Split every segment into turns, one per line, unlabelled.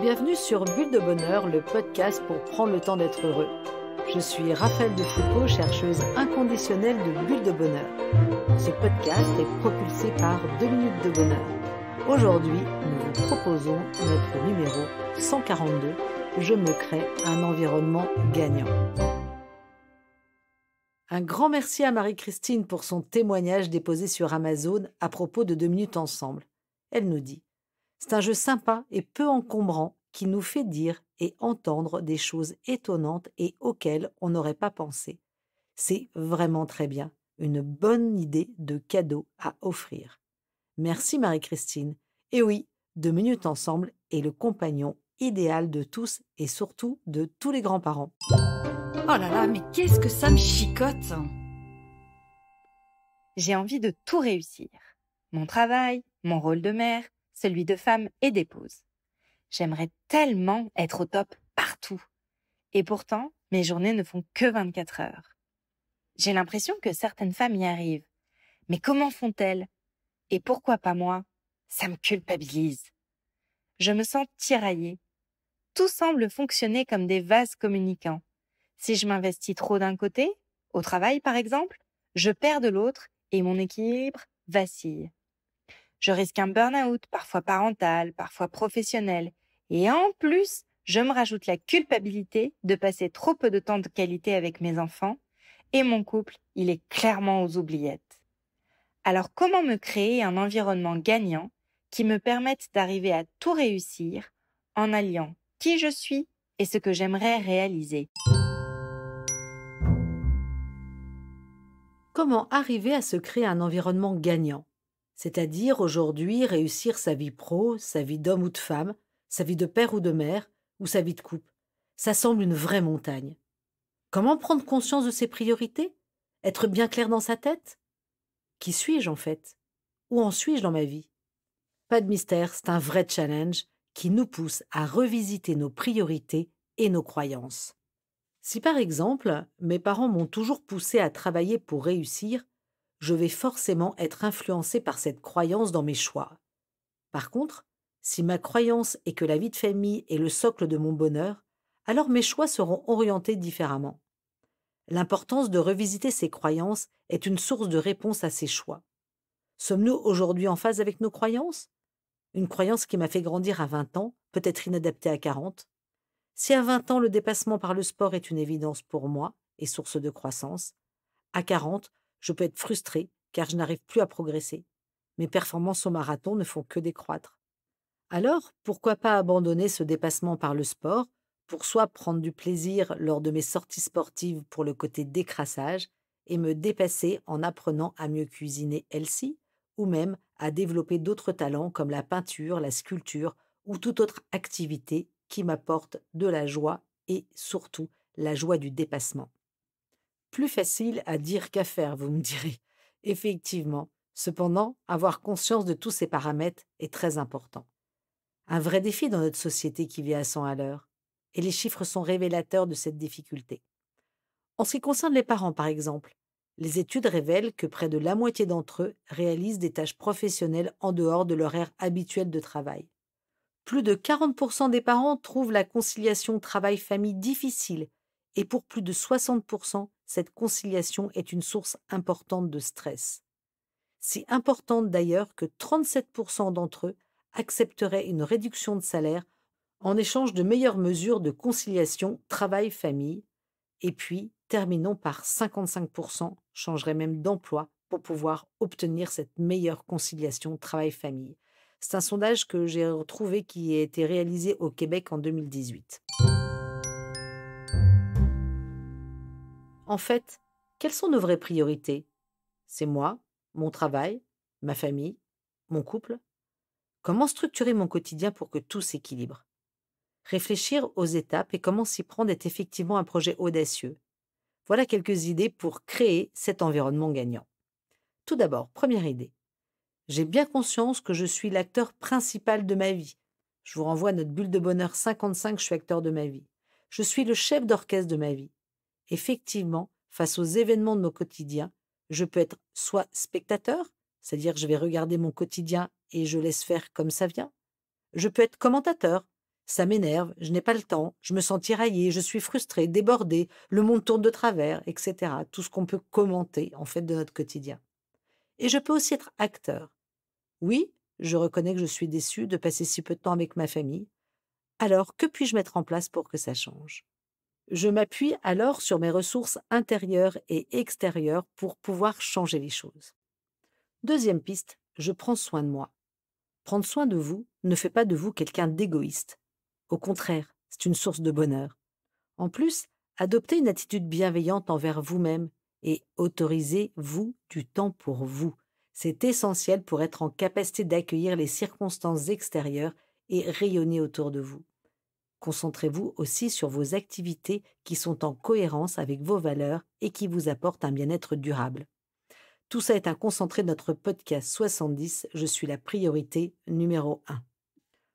Bienvenue sur Bulle de Bonheur, le podcast pour prendre le temps d'être heureux. Je suis Raphaël de Foucault, chercheuse inconditionnelle de Bulle de Bonheur. Ce podcast est propulsé par 2 minutes de bonheur. Aujourd'hui, nous vous proposons notre numéro 142, Je me crée un environnement gagnant. Un grand merci à Marie-Christine pour son témoignage déposé sur Amazon à propos de 2 minutes ensemble. Elle nous dit c'est un jeu sympa et peu encombrant qui nous fait dire et entendre des choses étonnantes et auxquelles on n'aurait pas pensé. C'est vraiment très bien, une bonne idée de cadeau à offrir. Merci Marie-Christine. Et oui, deux minutes ensemble est le compagnon idéal de tous et surtout
de tous les grands-parents. Oh là là, mais qu'est-ce que ça me chicote hein. J'ai envie de tout réussir. Mon travail, mon rôle de mère, celui de femme et d'épouse. J'aimerais tellement être au top partout. Et pourtant, mes journées ne font que 24 heures. J'ai l'impression que certaines femmes y arrivent. Mais comment font-elles Et pourquoi pas moi Ça me culpabilise. Je me sens tiraillée. Tout semble fonctionner comme des vases communicants. Si je m'investis trop d'un côté, au travail par exemple, je perds de l'autre et mon équilibre vacille je risque un burn-out, parfois parental, parfois professionnel. Et en plus, je me rajoute la culpabilité de passer trop peu de temps de qualité avec mes enfants. Et mon couple, il est clairement aux oubliettes. Alors comment me créer un environnement gagnant qui me permette d'arriver à tout réussir en alliant qui je suis et ce que j'aimerais réaliser.
Comment arriver à se créer un environnement gagnant c'est-à-dire aujourd'hui réussir sa vie pro, sa vie d'homme ou de femme, sa vie de père ou de mère, ou sa vie de couple. Ça semble une vraie montagne. Comment prendre conscience de ses priorités Être bien clair dans sa tête Qui suis-je en fait Où en suis-je dans ma vie Pas de mystère, c'est un vrai challenge qui nous pousse à revisiter nos priorités et nos croyances. Si par exemple, mes parents m'ont toujours poussé à travailler pour réussir, je vais forcément être influencé par cette croyance dans mes choix. Par contre, si ma croyance est que la vie de famille est le socle de mon bonheur, alors mes choix seront orientés différemment. L'importance de revisiter ces croyances est une source de réponse à ces choix. Sommes-nous aujourd'hui en phase avec nos croyances Une croyance qui m'a fait grandir à 20 ans peut être inadaptée à 40. Si à 20 ans le dépassement par le sport est une évidence pour moi et source de croissance, à 40, je peux être frustré car je n'arrive plus à progresser. Mes performances au marathon ne font que décroître. Alors, pourquoi pas abandonner ce dépassement par le sport pour soit prendre du plaisir lors de mes sorties sportives pour le côté décrassage et me dépasser en apprenant à mieux cuisiner Elsie ou même à développer d'autres talents comme la peinture, la sculpture ou toute autre activité qui m'apporte de la joie et surtout la joie du dépassement plus facile à dire qu'à faire, vous me direz. Effectivement, cependant, avoir conscience de tous ces paramètres est très important. Un vrai défi dans notre société qui vit à 100 à l'heure, et les chiffres sont révélateurs de cette difficulté. En ce qui concerne les parents, par exemple, les études révèlent que près de la moitié d'entre eux réalisent des tâches professionnelles en dehors de leur ère habituelle de travail. Plus de 40% des parents trouvent la conciliation travail-famille difficile et pour plus de 60%, cette conciliation est une source importante de stress. Si importante d'ailleurs que 37% d'entre eux accepteraient une réduction de salaire en échange de meilleures mesures de conciliation travail-famille. Et puis, terminons par 55% changeraient même d'emploi pour pouvoir obtenir cette meilleure conciliation travail-famille. C'est un sondage que j'ai retrouvé qui a été réalisé au Québec en 2018. En fait, quelles sont nos vraies priorités C'est moi, mon travail, ma famille, mon couple Comment structurer mon quotidien pour que tout s'équilibre Réfléchir aux étapes et comment s'y prendre est effectivement un projet audacieux. Voilà quelques idées pour créer cet environnement gagnant. Tout d'abord, première idée. J'ai bien conscience que je suis l'acteur principal de ma vie. Je vous renvoie à notre bulle de bonheur 55, je suis acteur de ma vie. Je suis le chef d'orchestre de ma vie effectivement, face aux événements de mon quotidien, je peux être soit spectateur, c'est-à-dire je vais regarder mon quotidien et je laisse faire comme ça vient. Je peux être commentateur, ça m'énerve, je n'ai pas le temps, je me sens tiraillé, je suis frustré, débordé, le monde tourne de travers, etc. Tout ce qu'on peut commenter en fait de notre quotidien. Et je peux aussi être acteur. Oui, je reconnais que je suis déçu de passer si peu de temps avec ma famille. Alors, que puis-je mettre en place pour que ça change je m'appuie alors sur mes ressources intérieures et extérieures pour pouvoir changer les choses. Deuxième piste, je prends soin de moi. Prendre soin de vous ne fait pas de vous quelqu'un d'égoïste. Au contraire, c'est une source de bonheur. En plus, adoptez une attitude bienveillante envers vous-même et autorisez-vous du temps pour vous. C'est essentiel pour être en capacité d'accueillir les circonstances extérieures et rayonner autour de vous. Concentrez-vous aussi sur vos activités qui sont en cohérence avec vos valeurs et qui vous apportent un bien-être durable. Tout ça est un concentré de notre podcast 70, Je suis la priorité numéro 1.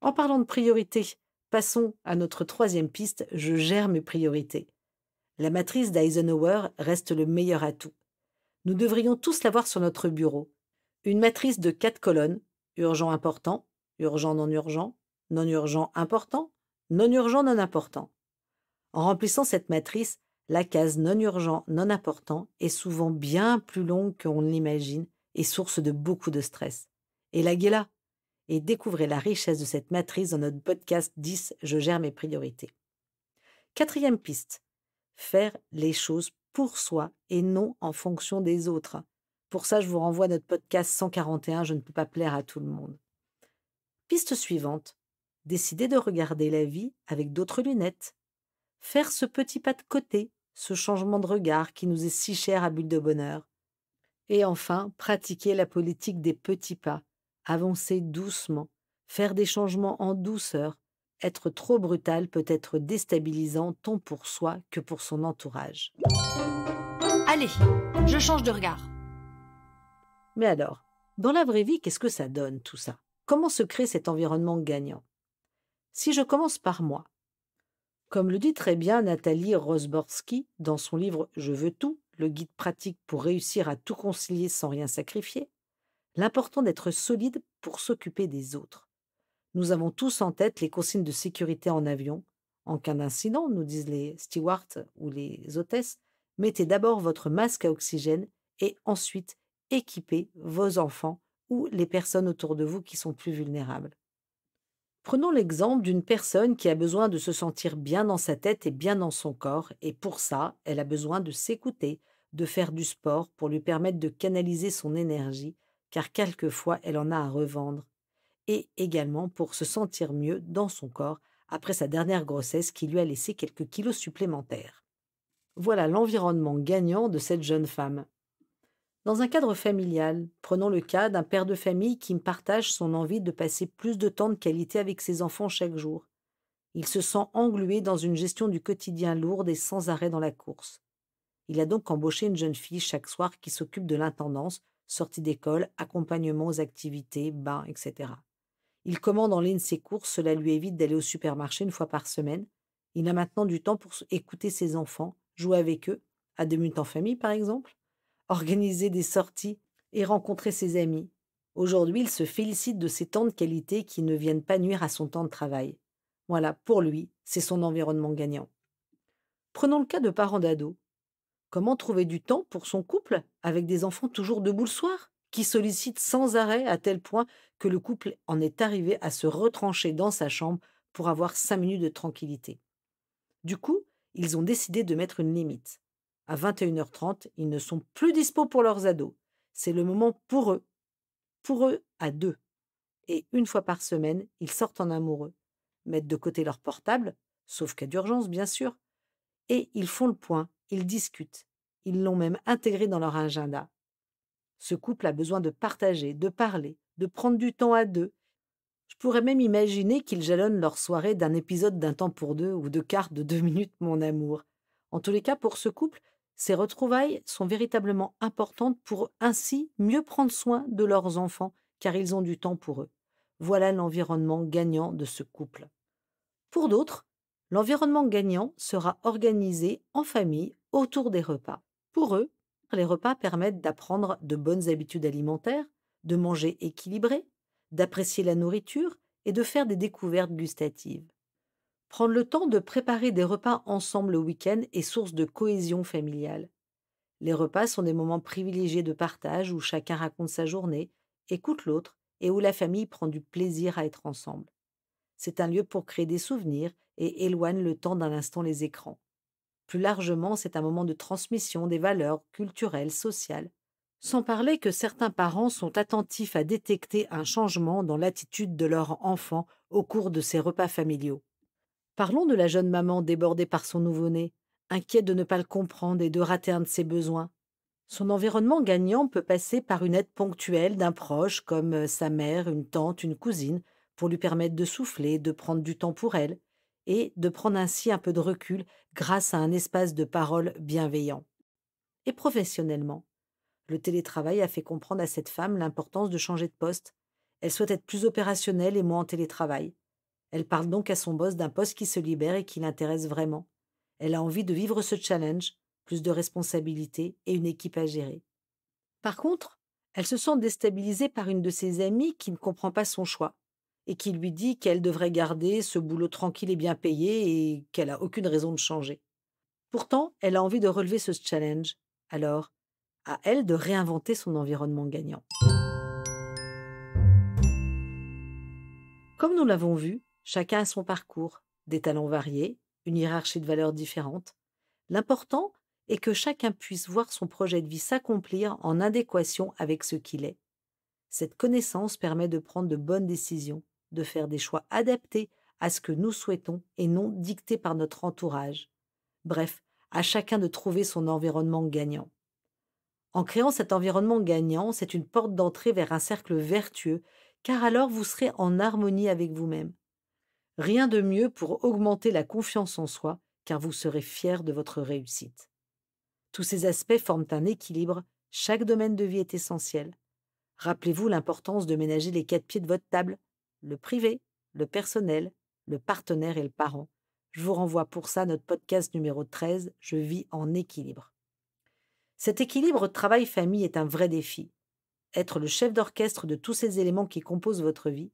En parlant de priorité, passons à notre troisième piste, Je gère mes priorités. La matrice d'Eisenhower reste le meilleur atout. Nous devrions tous l'avoir sur notre bureau. Une matrice de quatre colonnes, urgent important, urgent non urgent, non urgent important, non urgent, non important. En remplissant cette matrice, la case non urgent, non important est souvent bien plus longue qu'on l'imagine et source de beaucoup de stress. Et la et découvrez la richesse de cette matrice dans notre podcast 10 Je gère mes priorités. Quatrième piste, faire les choses pour soi et non en fonction des autres. Pour ça, je vous renvoie à notre podcast 141, Je ne peux pas plaire à tout le monde. Piste suivante, décider de regarder la vie avec d'autres lunettes, faire ce petit pas de côté, ce changement de regard qui nous est si cher à Bulle de Bonheur, et enfin pratiquer la politique des petits pas, avancer doucement, faire des changements en douceur, être trop brutal peut être déstabilisant tant pour soi que pour son entourage.
Allez, je change de regard.
Mais alors, dans la vraie vie, qu'est-ce que ça donne tout ça Comment se crée cet environnement gagnant si je commence par moi. Comme le dit très bien Nathalie Rosborski dans son livre Je veux tout, le guide pratique pour réussir à tout concilier sans rien sacrifier, l'important d'être solide pour s'occuper des autres. Nous avons tous en tête les consignes de sécurité en avion. En cas d'incident, nous disent les stewards ou les hôtesses, mettez d'abord votre masque à oxygène et ensuite équipez vos enfants ou les personnes autour de vous qui sont plus vulnérables. Prenons l'exemple d'une personne qui a besoin de se sentir bien dans sa tête et bien dans son corps, et pour ça, elle a besoin de s'écouter, de faire du sport pour lui permettre de canaliser son énergie, car quelquefois elle en a à revendre, et également pour se sentir mieux dans son corps après sa dernière grossesse qui lui a laissé quelques kilos supplémentaires. Voilà l'environnement gagnant de cette jeune femme. Dans un cadre familial, prenons le cas d'un père de famille qui partage son envie de passer plus de temps de qualité avec ses enfants chaque jour. Il se sent englué dans une gestion du quotidien lourde et sans arrêt dans la course. Il a donc embauché une jeune fille chaque soir qui s'occupe de l'intendance, sortie d'école, accompagnement aux activités, bain, etc. Il commande en ligne ses courses, cela lui évite d'aller au supermarché une fois par semaine. Il a maintenant du temps pour écouter ses enfants, jouer avec eux, à des minutes en famille par exemple organiser des sorties et rencontrer ses amis. Aujourd'hui, il se félicite de ces temps de qualité qui ne viennent pas nuire à son temps de travail. Voilà, pour lui, c'est son environnement gagnant. Prenons le cas de parents d'ados. Comment trouver du temps pour son couple avec des enfants toujours debout le soir, qui sollicitent sans arrêt à tel point que le couple en est arrivé à se retrancher dans sa chambre pour avoir cinq minutes de tranquillité. Du coup, ils ont décidé de mettre une limite. À 21h30, ils ne sont plus dispos pour leurs ados. C'est le moment pour eux. Pour eux, à deux. Et une fois par semaine, ils sortent en amoureux, mettent de côté leur portable, sauf cas d'urgence, bien sûr. Et ils font le point, ils discutent. Ils l'ont même intégré dans leur agenda. Ce couple a besoin de partager, de parler, de prendre du temps à deux. Je pourrais même imaginer qu'ils jalonnent leur soirée d'un épisode d'un temps pour deux ou de cartes de deux minutes, mon amour. En tous les cas, pour ce couple, ces retrouvailles sont véritablement importantes pour ainsi mieux prendre soin de leurs enfants, car ils ont du temps pour eux. Voilà l'environnement gagnant de ce couple. Pour d'autres, l'environnement gagnant sera organisé en famille autour des repas. Pour eux, les repas permettent d'apprendre de bonnes habitudes alimentaires, de manger équilibré, d'apprécier la nourriture et de faire des découvertes gustatives. Prendre le temps de préparer des repas ensemble le week-end est source de cohésion familiale. Les repas sont des moments privilégiés de partage où chacun raconte sa journée, écoute l'autre et où la famille prend du plaisir à être ensemble. C'est un lieu pour créer des souvenirs et éloigne le temps d'un instant les écrans. Plus largement, c'est un moment de transmission des valeurs culturelles, sociales. Sans parler que certains parents sont attentifs à détecter un changement dans l'attitude de leur enfant au cours de ces repas familiaux. Parlons de la jeune maman débordée par son nouveau-né, inquiète de ne pas le comprendre et de rater un de ses besoins. Son environnement gagnant peut passer par une aide ponctuelle d'un proche comme euh, sa mère, une tante, une cousine, pour lui permettre de souffler, de prendre du temps pour elle, et de prendre ainsi un peu de recul grâce à un espace de parole bienveillant. Et professionnellement, le télétravail a fait comprendre à cette femme l'importance de changer de poste. Elle souhaite être plus opérationnelle et moins en télétravail. Elle parle donc à son boss d'un poste qui se libère et qui l'intéresse vraiment. Elle a envie de vivre ce challenge, plus de responsabilités et une équipe à gérer. Par contre, elle se sent déstabilisée par une de ses amies qui ne comprend pas son choix et qui lui dit qu'elle devrait garder ce boulot tranquille et bien payé et qu'elle n'a aucune raison de changer. Pourtant, elle a envie de relever ce challenge. Alors, à elle de réinventer son environnement gagnant. Comme nous l'avons vu, Chacun a son parcours, des talents variés, une hiérarchie de valeurs différentes. L'important est que chacun puisse voir son projet de vie s'accomplir en adéquation avec ce qu'il est. Cette connaissance permet de prendre de bonnes décisions, de faire des choix adaptés à ce que nous souhaitons et non dictés par notre entourage. Bref, à chacun de trouver son environnement gagnant. En créant cet environnement gagnant, c'est une porte d'entrée vers un cercle vertueux, car alors vous serez en harmonie avec vous-même. Rien de mieux pour augmenter la confiance en soi, car vous serez fier de votre réussite. Tous ces aspects forment un équilibre, chaque domaine de vie est essentiel. Rappelez-vous l'importance de ménager les quatre pieds de votre table, le privé, le personnel, le partenaire et le parent. Je vous renvoie pour ça notre podcast numéro 13, Je vis en équilibre. Cet équilibre travail-famille est un vrai défi. Être le chef d'orchestre de tous ces éléments qui composent votre vie,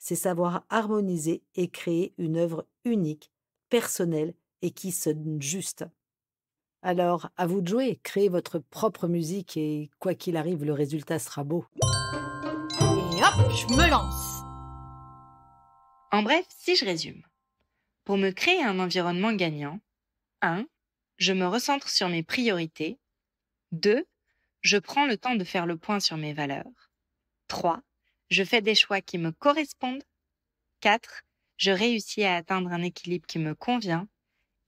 c'est savoir harmoniser et créer une œuvre unique, personnelle et qui sonne juste. Alors, à vous de jouer, créez votre propre musique et quoi qu'il arrive, le résultat sera beau.
Et hop, je me lance En bref, si je résume, pour me créer un environnement gagnant, 1. Je me recentre sur mes priorités. 2. Je prends le temps de faire le point sur mes valeurs. 3 je fais des choix qui me correspondent. 4. Je réussis à atteindre un équilibre qui me convient.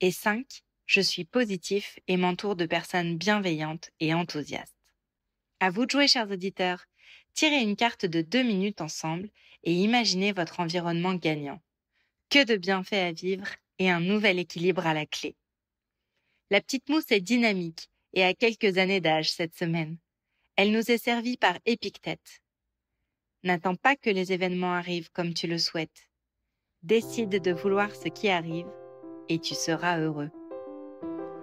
Et 5. Je suis positif et m'entoure de personnes bienveillantes et enthousiastes. À vous de jouer, chers auditeurs. Tirez une carte de deux minutes ensemble et imaginez votre environnement gagnant. Que de bienfaits à vivre et un nouvel équilibre à la clé. La petite mousse est dynamique et a quelques années d'âge cette semaine. Elle nous est servie par Épictète, N'attends pas que les événements arrivent comme tu le souhaites. Décide de vouloir ce qui arrive et tu seras heureux.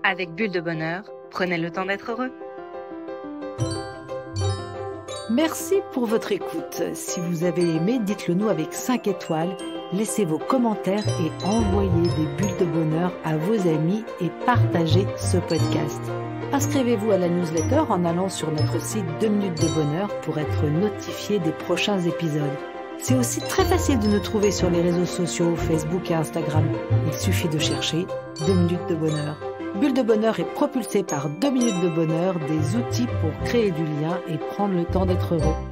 Avec Bulle de Bonheur, prenez le temps d'être heureux.
Merci pour votre écoute. Si vous avez aimé, dites-le nous avec 5 étoiles, laissez vos commentaires et envoyez des bulles de bonheur à vos amis et partagez ce podcast. Inscrivez-vous à la newsletter en allant sur notre site 2 minutes de bonheur pour être notifié des prochains épisodes. C'est aussi très facile de nous trouver sur les réseaux sociaux, Facebook et Instagram. Il suffit de chercher 2 minutes de bonheur. Bulle de Bonheur est propulsée par 2 minutes de bonheur, des outils pour créer du lien et prendre le temps d'être heureux.